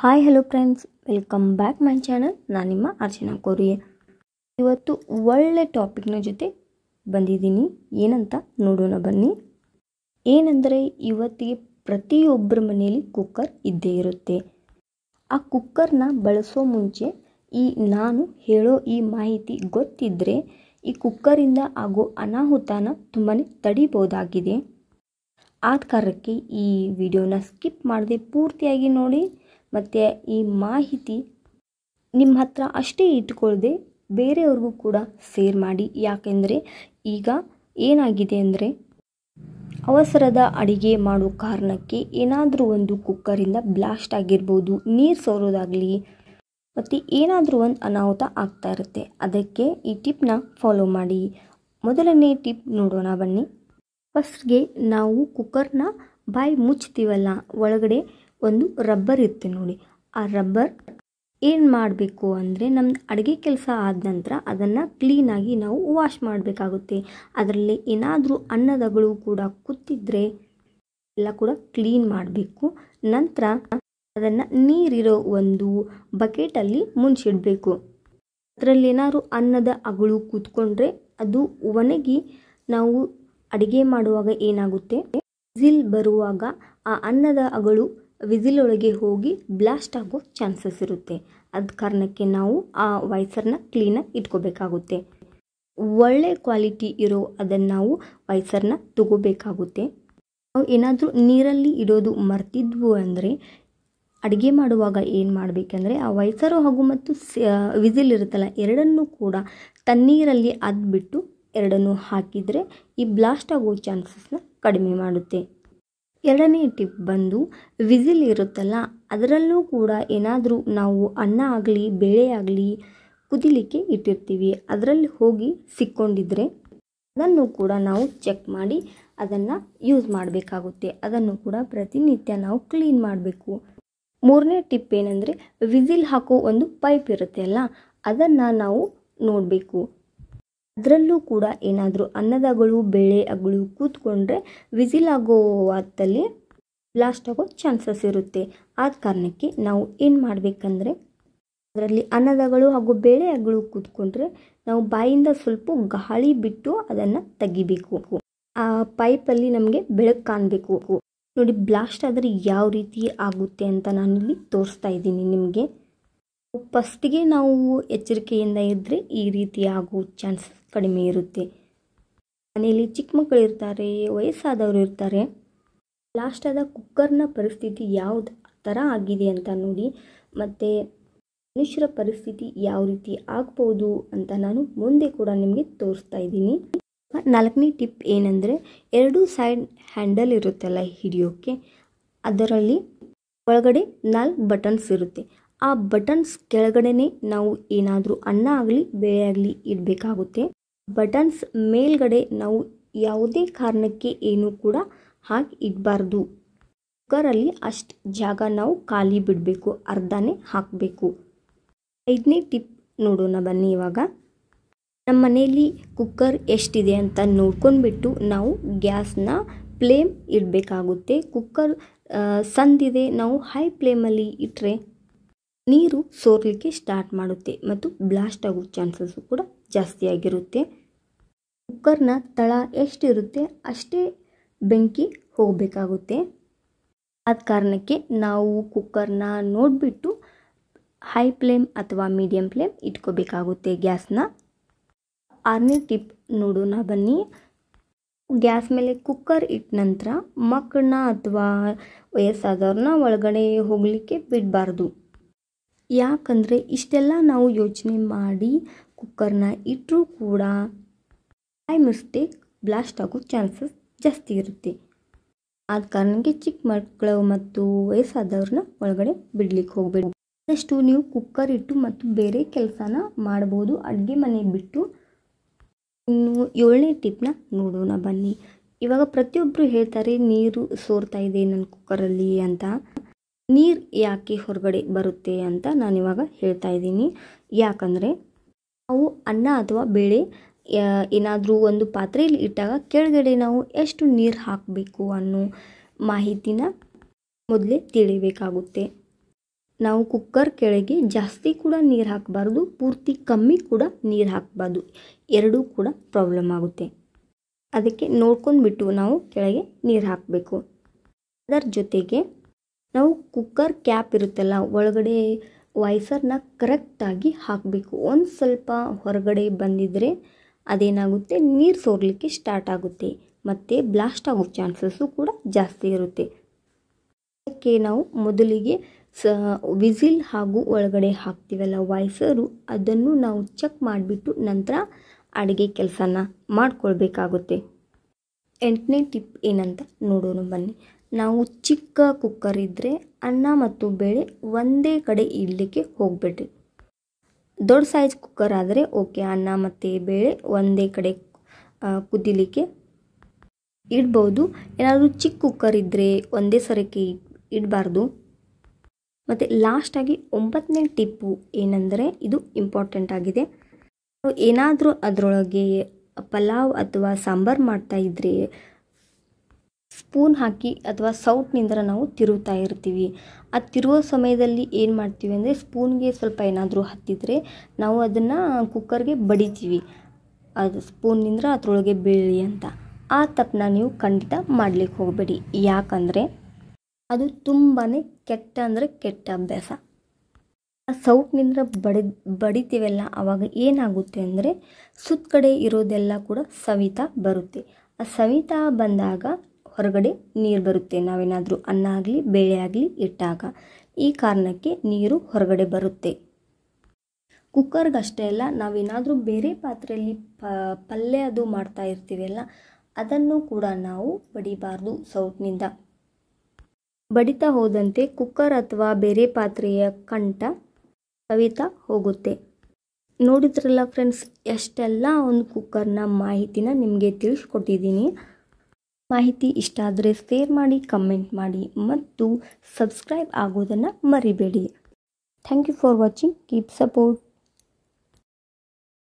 hi hello friends welcome back my channel ನಾನು ನಿಮ್ಮ Archana Korea ಇವತ್ತು ಒಳ್ಳೆ ಟಾಪಿಕ್ನ ಜೊತೆ ಬಂದಿದ್ದೀನಿ ಏನಂತ ನೋಡೋಣ ಬನ್ನಿ ಏನಂದರೆ ಇವತ್ತಿಗೆ ಪ್ರತಿಯೊಬ್ಬರ ಮನೆಯಲ್ಲಿ ಕುಕ್ಕರ್ ಇದ್ದೇ ಇರುತ್ತೆ ಆ ಕುಕ್ಕರ್ನ ಬಳಸೋ ಮುಂಚೆ ಈ ನಾನು ಹೇಳೋ ಈ ಮಾಹಿತಿ ಗೊತ್ತಿದ್ದರೆ ಈ ಕುಕ್ಕರಿಂದ ಆಗೋ ಅನಾಹುತನ ತುಂಬಾ ತಡಿಬೋದಾಗಿದೆ ಆದ ಕಾರಣಕ್ಕೆ ಈ ವಿಡಿಯೋನ ಸ್ಕಿಪ್ ಮಾಡದೆ ಪೂರ್ತಿಯಾಗಿ ನೋಡಿ ಮತ್ತು ಈ ಮಾಹಿತಿ ನಿಮ್ಮ ಹತ್ರ ಅಷ್ಟೇ ಇಟ್ಕೊಳ್ಳದೆ ಬೇರೆಯವ್ರಿಗೂ ಕೂಡ ಸೇರ್ ಮಾಡಿ ಯಾಕೆಂದರೆ ಈಗ ಏನಾಗಿದೆ ಅಂದರೆ ಅವಸರದ ಅಡಿಗೆ ಮಾಡೋ ಕಾರಣಕ್ಕೆ ಏನಾದರೂ ಒಂದು ಕುಕ್ಕರಿಂದ ಬ್ಲಾಸ್ಟ್ ಆಗಿರ್ಬೋದು ನೀರು ಸೋರೋದಾಗಲಿ ಮತ್ತು ಏನಾದರೂ ಒಂದು ಅನಾಹುತ ಆಗ್ತಾ ಇರುತ್ತೆ ಅದಕ್ಕೆ ಈ ಟಿಪ್ನ ಫಾಲೋ ಮಾಡಿ ಮೊದಲನೇ ಟಿಪ್ ನೋಡೋಣ ಬನ್ನಿ ಫಸ್ಟ್ಗೆ ನಾವು ಕುಕ್ಕರ್ನ ಬಾಯಿ ಮುಚ್ತೀವಲ್ಲ ಒಳಗಡೆ ಒಂದು ರಬ್ಬರ್ ಇರುತ್ತೆ ನೋಡಿ ಆ ರಬ್ಬರ್ ಏನು ಮಾಡಬೇಕು ಅಂದರೆ ನಮ್ಮ ಅಡುಗೆ ಕೆಲಸ ಆದ ನಂತರ ಅದನ್ನು ಕ್ಲೀನಾಗಿ ನಾವು ವಾಶ್ ಮಾಡಬೇಕಾಗುತ್ತೆ ಅದರಲ್ಲಿ ಏನಾದರೂ ಅನ್ನದಗಳು ಕೂಡ ಕುತ್ತಿದ್ರೆ ಎಲ್ಲ ಕೂಡ ಕ್ಲೀನ್ ಮಾಡಬೇಕು ನಂತರ ಅದನ್ನು ನೀರಿರೋ ಒಂದು ಬಕೆಟಲ್ಲಿ ಮುಂಚಿಡಬೇಕು ಅದರಲ್ಲಿ ಏನಾದರೂ ಅನ್ನದ ಅಗಳು ಕೂತ್ಕೊಂಡ್ರೆ ಅದು ಒಣಗಿ ನಾವು ಅಡುಗೆ ಮಾಡುವಾಗ ಏನಾಗುತ್ತೆ ಜಿಲ್ ಬರುವಾಗ ಆ ಅನ್ನದ ಅಗಳು ವಿಸಿಲ್ ಒಳಗೆ ಹೋಗಿ ಬ್ಲಾಸ್ಟ್ ಆಗೋ ಚಾನ್ಸಸ್ ಇರುತ್ತೆ ಅದ ಕಾರಣಕ್ಕೆ ನಾವು ಆ ವೈಸರ್ನ ಕ್ಲೀನಾಗಿ ಇಟ್ಕೋಬೇಕಾಗುತ್ತೆ ಒಳ್ಳೆ ಕ್ವಾಲಿಟಿ ಇರೋ ಅದನ್ನು ನಾವು ವೈಸರ್ನ ತಗೋಬೇಕಾಗುತ್ತೆ ನಾವು ಏನಾದರೂ ನೀರಲ್ಲಿ ಇಡೋದು ಮರ್ತಿದ್ವು ಅಂದರೆ ಅಡುಗೆ ಮಾಡುವಾಗ ಏನು ಮಾಡಬೇಕೆಂದರೆ ಆ ವೈಸರು ಹಾಗೂ ಮತ್ತು ವಿಸಿಲ್ ಇರುತ್ತಲ್ಲ ಎರಡನ್ನೂ ಕೂಡ ತಣ್ಣೀರಲ್ಲಿ ಅದ್ಬಿಟ್ಟು ಎರಡನ್ನೂ ಹಾಕಿದರೆ ಈ ಬ್ಲಾಸ್ಟ್ ಆಗೋ ಚಾನ್ಸಸ್ನ ಕಡಿಮೆ ಮಾಡುತ್ತೆ ಎರಡನೇ ಟಿಪ್ ಬಂದು ವಿಸಿಲ್ ಇರುತ್ತಲ್ಲ ಅದರಲ್ಲೂ ಕೂಡ ಏನಾದರೂ ನಾವು ಅನ್ನ ಆಗಲಿ ಬೇಳೆ ಆಗಲಿ ಕುದಿಲಿಕ್ಕೆ ಇಟ್ಟಿರ್ತೀವಿ ಅದರಲ್ಲಿ ಹೋಗಿ ಸಿಕ್ಕೊಂಡಿದ್ರೆ ಅದನ್ನು ಕೂಡ ನಾವು ಚೆಕ್ ಮಾಡಿ ಅದನ್ನು ಯೂಸ್ ಮಾಡಬೇಕಾಗುತ್ತೆ ಅದನ್ನು ಕೂಡ ಪ್ರತಿನಿತ್ಯ ನಾವು ಕ್ಲೀನ್ ಮಾಡಬೇಕು ಮೂರನೇ ಟಿಪ್ ಏನಂದರೆ ವಿಸಿಲ್ ಹಾಕೋ ಒಂದು ಪೈಪ್ ಇರುತ್ತೆ ಅಲ್ಲ ಅದನ್ನು ನಾವು ನೋಡಬೇಕು ಅದರಲ್ಲೂ ಕೂಡ ಏನಾದರೂ ಅನ್ನದಗಳು ಬೇಳೆ ಅಗಳು ಕೂತ್ಕೊಂಡ್ರೆ ವಿಸಿಲ್ ಆಗೋ ಬ್ಲಾಸ್ಟ್ ಆಗೋ ಚಾನ್ಸಸ್ ಇರುತ್ತೆ ಆದ ಕಾರಣಕ್ಕೆ ನಾವು ಏನು ಮಾಡಬೇಕಂದ್ರೆ ಅದರಲ್ಲಿ ಅನ್ನದಗಳು ಹಾಗೂ ಬೇಳೆ ಅಗಳು ಕೂತ್ಕೊಂಡ್ರೆ ನಾವು ಬಾಯಿಂದ ಸ್ವಲ್ಪ ಗಾಳಿ ಬಿಟ್ಟು ಅದನ್ನು ತೆಗಿಬೇಕು ಆ ಪೈಪಲ್ಲಿ ನಮಗೆ ಬೆಳಕು ಕಾಣಬೇಕು ನೋಡಿ ಬ್ಲಾಸ್ಟ್ ಆದರೆ ಯಾವ ರೀತಿ ಆಗುತ್ತೆ ಅಂತ ನಾನಿಲ್ಲಿ ತೋರಿಸ್ತಾ ಇದ್ದೀನಿ ನಿಮಗೆ ಫಸ್ಟಿಗೆ ನಾವು ಎಚ್ಚರಿಕೆಯಿಂದ ಇದ್ದರೆ ಈ ರೀತಿ ಆಗೋ ಚಾನ್ಸಸ್ ಕಡಿಮೆ ಇರುತ್ತೆ ಮನೆಯಲ್ಲಿ ಚಿಕ್ಕ ಮಕ್ಕಳು ಇರ್ತಾರೆ ವಯಸ್ಸಾದವರು ಇರ್ತಾರೆ ಲಾಸ್ಟಾದ ಕುಕ್ಕರ್ನ ಪರಿಸ್ಥಿತಿ ಯಾವ್ದು ಥರ ಆಗಿದೆ ಅಂತ ನೋಡಿ ಮತ್ತು ಮನುಷ್ಯರ ಪರಿಸ್ಥಿತಿ ಯಾವ ರೀತಿ ಆಗ್ಬೋದು ಅಂತ ನಾನು ಮುಂದೆ ಕೂಡ ನಿಮಗೆ ತೋರಿಸ್ತಾ ಇದ್ದೀನಿ ನಾಲ್ಕನೇ ಟಿಪ್ ಏನಂದರೆ ಎರಡು ಸೈಡ್ ಹ್ಯಾಂಡಲ್ ಇರುತ್ತಲ್ಲ ಹಿಡಿಯೋಕ್ಕೆ ಅದರಲ್ಲಿ ಒಳಗಡೆ ನಾಲ್ಕು ಬಟನ್ಸ್ ಇರುತ್ತೆ ಆ ಬಟನ್ಸ್ ಕೆಳಗಡೆನೆ ನಾವು ಏನಾದರೂ ಅನ್ನ ಆಗಲಿ ಬೇರೆ ಆಗಲಿ ಇಡಬೇಕಾಗುತ್ತೆ ಬಟನ್ಸ್ ಮೇಲ್ಗಡೆ ನಾವು ಯಾವುದೇ ಕಾರಣಕ್ಕೆ ಏನು ಕೂಡ ಹಾಕಿ ಇಡಬಾರ್ದು ಕುಕ್ಕರಲ್ಲಿ ಅಷ್ಟು ಜಾಗ ನಾವು ಖಾಲಿ ಬಿಡಬೇಕು ಅರ್ಧನೇ ಹಾಕಬೇಕು ಐದನೇ ಟಿಪ್ ನೋಡೋಣ ಬನ್ನಿ ಇವಾಗ ನಮ್ಮ ಮನೆಯಲ್ಲಿ ಕುಕ್ಕರ್ ಎಷ್ಟಿದೆ ಅಂತ ನೋಡ್ಕೊಂಡ್ಬಿಟ್ಟು ನಾವು ಗ್ಯಾಸ್ನ ಫ್ಲೇಮ್ ಇಡಬೇಕಾಗುತ್ತೆ ಕುಕ್ಕರ್ ಸಂದಿದೆ ನಾವು ಹೈ ಫ್ಲೇಮಲ್ಲಿ ಇಟ್ಟರೆ ನೀರು ಸೋರ್ಲಿಕ್ಕೆ ಸ್ಟಾರ್ಟ್ ಮಾಡುತ್ತೆ ಮತ್ತು ಬ್ಲಾಸ್ಟ್ ಆಗೋ ಚಾನ್ಸಸ್ಸು ಕೂಡ ಜಾಸ್ತಿಯಾಗಿರುತ್ತೆ ಕುಕ್ಕರ್ನ ತಳ ಎಷ್ಟಿರುತ್ತೆ ಅಷ್ಟೇ ಬೆಂಕಿ ಹೋಗಬೇಕಾಗುತ್ತೆ ಆದ ಕಾರಣಕ್ಕೆ ನಾವು ಕುಕ್ಕರ್ನ ನೋಡಿಬಿಟ್ಟು ಹೈ ಫ್ಲೇಮ್ ಅಥವಾ ಮೀಡಿಯಮ್ ಫ್ಲೇಮ್ ಇಟ್ಕೋಬೇಕಾಗುತ್ತೆ ಗ್ಯಾಸ್ನ ಆರನೇ ಟಿಪ್ ನೋಡೋಣ ಬನ್ನಿ ಗ್ಯಾಸ್ ಮೇಲೆ ಕುಕ್ಕರ್ ಇಟ್ಟ ನಂತರ ಮಕ್ಕಳನ್ನ ಅಥವಾ ವಯಸ್ಸಾದವ್ರನ್ನ ಒಳಗಡೆ ಹೋಗಲಿಕ್ಕೆ ಬಿಡಬಾರ್ದು ಯಾಕಂದರೆ ಇಷ್ಟೆಲ್ಲ ನಾವು ಯೋಚನೆ ಮಾಡಿ ಕುಕ್ಕರ್ನ ಇಟ್ಟರೂ ಕೂಡ ಬೈ ಮಿಸ್ಟೇಕ್ ಬ್ಲಾಸ್ಟ್ ಆಗೋ ಚಾನ್ಸಸ್ ಜಾಸ್ತಿ ಇರುತ್ತೆ ಆದ ಕಾರಣಕ್ಕೆ ಚಿಕ್ಕ ಮಕ್ಕಳು ಮತ್ತು ವಯಸ್ಸಾದವ್ರನ್ನ ಒಳಗಡೆ ಬಿಡ್ಲಿಕ್ಕೆ ಹೋಗಬೇಡಿ ಆದಷ್ಟು ನೀವು ಕುಕ್ಕರ್ ಇಟ್ಟು ಮತ್ತು ಬೇರೆ ಕೆಲಸನ ಮಾಡ್ಬೋದು ಅಡುಗೆ ಮನೆ ಬಿಟ್ಟು ಇನ್ನು ಏಳನೇ ಟಿಪ್ನ ನೋಡೋಣ ಬನ್ನಿ ಇವಾಗ ಪ್ರತಿಯೊಬ್ಬರು ಹೇಳ್ತಾರೆ ನೀರು ಸೋರ್ತಾ ಇದೆ ನನ್ನ ಕುಕ್ಕರಲ್ಲಿ ಅಂತ ನೀರು ಯಾಕೆ ಹೊರಗಡೆ ಬರುತ್ತೆ ಅಂತ ನಾನಿವಾಗ ಹೇಳ್ತಾ ಇದ್ದೀನಿ ಯಾಕಂದರೆ ನಾವು ಅನ್ನ ಅಥವಾ ಬೇಳೆ ಏನಾದರೂ ಒಂದು ಪಾತ್ರೆಯಲ್ಲಿ ಇಟ್ಟಾಗ ಕೆಳಗಡೆ ನಾವು ಎಷ್ಟು ನೀರು ಹಾಕಬೇಕು ಅನ್ನೋ ಮಾಹಿತಿನ ಮೊದಲೇ ತಿಳಿಬೇಕಾಗುತ್ತೆ ನಾವು ಕುಕ್ಕರ್ ಕೆಳಗೆ ಜಾಸ್ತಿ ಕೂಡ ನೀರು ಹಾಕಬಾರ್ದು ಪೂರ್ತಿ ಕಮ್ಮಿ ಕೂಡ ನೀರು ಹಾಕಬಾರ್ದು ಎರಡೂ ಕೂಡ ಪ್ರಾಬ್ಲಮ್ ಆಗುತ್ತೆ ಅದಕ್ಕೆ ನೋಡ್ಕೊಂಡ್ಬಿಟ್ಟು ನಾವು ಕೆಳಗೆ ನೀರು ಹಾಕಬೇಕು ಅದರ ಜೊತೆಗೆ ನಾವು ಕುಕ್ಕರ್ ಕ್ಯಾಪ್ ಇರುತ್ತಲ್ಲ ಒಳಗಡೆ ವೈಸರ್ನ ಕರೆಕ್ಟಾಗಿ ಹಾಕಬೇಕು ಒಂದು ಸ್ವಲ್ಪ ಹೊರಗಡೆ ಬಂದಿದ್ದರೆ ಅದೇನಾಗುತ್ತೆ ನೀರು ಸೋರಲಿಕ್ಕೆ ಸ್ಟಾರ್ಟ್ ಆಗುತ್ತೆ ಮತ್ತು ಬ್ಲಾಸ್ಟ್ ಆಗೋ ಚಾನ್ಸಸ್ಸು ಕೂಡ ಜಾಸ್ತಿ ಇರುತ್ತೆ ಅದಕ್ಕೆ ನಾವು ಮೊದಲಿಗೆ ಸ ವಿಸಿಲ್ ಹಾಗೂ ಒಳಗಡೆ ಹಾಕ್ತೀವಲ್ಲ ವಾಯ್ಸರು ಅದನ್ನು ನಾವು ಚೆಕ್ ಮಾಡಿಬಿಟ್ಟು ನಂತರ ಅಡುಗೆ ಕೆಲಸನ ಮಾಡಿಕೊಳ್ಬೇಕಾಗುತ್ತೆ ಎಂಟನೇ ಟಿಪ್ ಏನಂತ ನೋಡೋಣ ಬನ್ನಿ ನಾವು ಚಿಕ್ಕ ಕುಕ್ಕರ್ ಇದ್ದರೆ ಅನ್ನ ಮತ್ತು ಬೇಳೆ ಒಂದೇ ಕಡೆ ಇಡಲಿಕ್ಕೆ ಹೋಗಬೇಡಿ ದೊಡ್ಡ ಸೈಜ್ ಕುಕ್ಕರ್ ಆದರೆ ಓಕೆ ಅನ್ನ ಮತ್ತು ಬೇಳೆ ಒಂದೇ ಕಡೆ ಕುದಿಲಿಕ್ಕೆ ಇಡ್ಬೋದು ಏನಾದರೂ ಚಿಕ್ಕ ಕುಕ್ಕರ್ ಇದ್ದರೆ ಒಂದೇ ಸರಕ್ಕೆ ಇಡಬಾರ್ದು ಮತ್ತು ಲಾಸ್ಟಾಗಿ ಒಂಬತ್ತನೇ ಟಿಪ್ಪು ಏನೆಂದರೆ ಇದು ಇಂಪಾರ್ಟೆಂಟ್ ಆಗಿದೆ ಏನಾದರೂ ಅದರೊಳಗೆ ಪಲಾವ್ ಅಥವಾ ಸಾಂಬಾರು ಮಾಡ್ತಾ ಇದ್ದರೆ ಸ್ಪೂನ್ ಹಾಕಿ ಅಥವಾ ಸೌಟ್ನಿಂದ ನಾವು ತಿರುಗ್ತಾ ಇರ್ತೀವಿ ಆ ತಿರುವೋ ಸಮಯದಲ್ಲಿ ಏನು ಮಾಡ್ತೀವಿ ಅಂದರೆ ಸ್ಪೂನ್ಗೆ ಸ್ವಲ್ಪ ಏನಾದರೂ ಹತ್ತಿದರೆ ನಾವು ಅದನ್ನು ಕುಕ್ಕರ್ಗೆ ಬಡಿತೀವಿ ಅದು ಸ್ಪೂನ್ನಿಂದ ಅದರೊಳಗೆ ಬೀಳಿ ಅಂತ ಆ ತಪ್ಪನ್ನ ನೀವು ಖಂಡಿತ ಮಾಡಲಿಕ್ಕೆ ಹೋಗಬೇಡಿ ಯಾಕಂದರೆ ಅದು ತುಂಬಾ ಕೆಟ್ಟ ಅಂದರೆ ಕೆಟ್ಟ ಅಭ್ಯಾಸ ಆ ಸೌಟ್ನಿಂದ ಬಡಿ ಬಡಿತೀವಲ್ಲ ಆವಾಗ ಏನಾಗುತ್ತೆ ಅಂದರೆ ಸುತ್ತ ಕಡೆ ಇರೋದೆಲ್ಲ ಕೂಡ ಸವಿತಾ ಬರುತ್ತೆ ಆ ಸವಿತಾ ಬಂದಾಗ ಹೊರಗಡೆ ನೀರು ಬರುತ್ತೆ ನಾವೇನಾದರೂ ಅನ್ನ ಆಗಲಿ ಬೇಳೆ ಆಗಲಿ ಇಟ್ಟಾಗ ಈ ಕಾರಣಕ್ಕೆ ನೀರು ಹೊರಗಡೆ ಬರುತ್ತೆ ಕುಕ್ಕರ್ಗಷ್ಟೇ ಅಲ್ಲ ನಾವೇನಾದರೂ ಬೇರೆ ಪಾತ್ರೆಯಲ್ಲಿ ಪ ಪಲ್ಯ ಅದು ಮಾಡ್ತಾ ಇರ್ತೀವಲ್ಲ ಅದನ್ನು ಕೂಡ ನಾವು ಬಡಿಬಾರ್ದು ಸೌಟ್ನಿಂದ ಬಡಿತಾ ಹೋದಂತೆ ಕುಕ್ಕರ್ ಅಥವಾ ಬೇರೆ ಪಾತ್ರೆಯ ಕಂಠ ಕವಿತಾ ಹೋಗುತ್ತೆ ನೋಡಿದ್ರಲ್ಲ ಫ್ರೆಂಡ್ಸ್ ಎಷ್ಟೆಲ್ಲ ಒಂದು ಕುಕ್ಕರ್ನ ಮಾಹಿತಿನ ನಿಮಗೆ ತಿಳಿಸ್ಕೊಟ್ಟಿದ್ದೀನಿ ಮಾಹಿತಿ ಇಷ್ಟ ಆದರೆ ಶೇರ್ ಮಾಡಿ ಕಮೆಂಟ್ ಮಾಡಿ ಮತ್ತು ಸಬ್ಸ್ಕ್ರೈಬ್ ಆಗೋದನ್ನು ಮರಿಬೇಡಿ thank you for watching keep support